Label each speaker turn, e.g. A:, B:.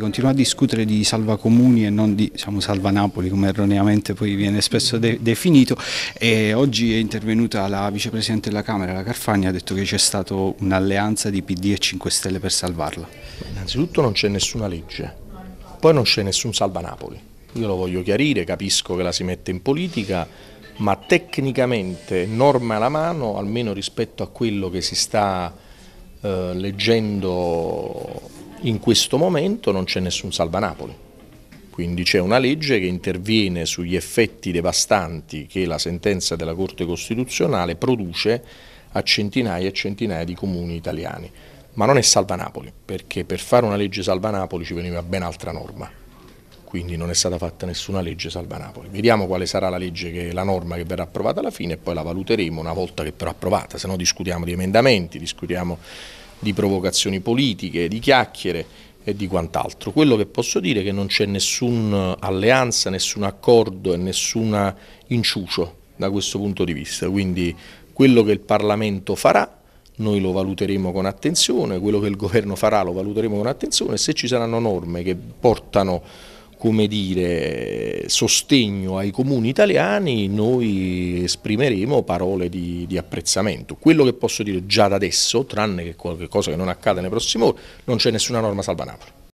A: continuare a discutere di salvacomuni e non di diciamo, salva Napoli come erroneamente poi viene spesso de definito e oggi è intervenuta la vicepresidente della Camera, la Carfagna, ha detto che c'è stata un'alleanza di PD e 5 Stelle per salvarla.
B: Innanzitutto non c'è nessuna legge, poi non c'è nessun salva Napoli. Io lo voglio chiarire, capisco che la si mette in politica, ma tecnicamente, norma alla mano, almeno rispetto a quello che si sta eh, leggendo in questo momento non c'è nessun salva Napoli, quindi c'è una legge che interviene sugli effetti devastanti che la sentenza della Corte Costituzionale produce a centinaia e centinaia di comuni italiani. Ma non è salva Napoli, perché per fare una legge salva Napoli ci veniva ben altra norma quindi non è stata fatta nessuna legge salva Napoli. Vediamo quale sarà la, legge, che, la norma che verrà approvata alla fine e poi la valuteremo una volta che verrà approvata, se no discutiamo di emendamenti, discutiamo di provocazioni politiche, di chiacchiere e di quant'altro. Quello che posso dire è che non c'è nessuna alleanza, nessun accordo e nessun inciucio da questo punto di vista, quindi quello che il Parlamento farà noi lo valuteremo con attenzione, quello che il governo farà lo valuteremo con attenzione, se ci saranno norme che portano come dire, sostegno ai comuni italiani, noi esprimeremo parole di, di, apprezzamento. Quello che posso dire già da adesso, tranne che qualcosa che non accada nei prossimi ore, non c'è nessuna norma salva Napoli.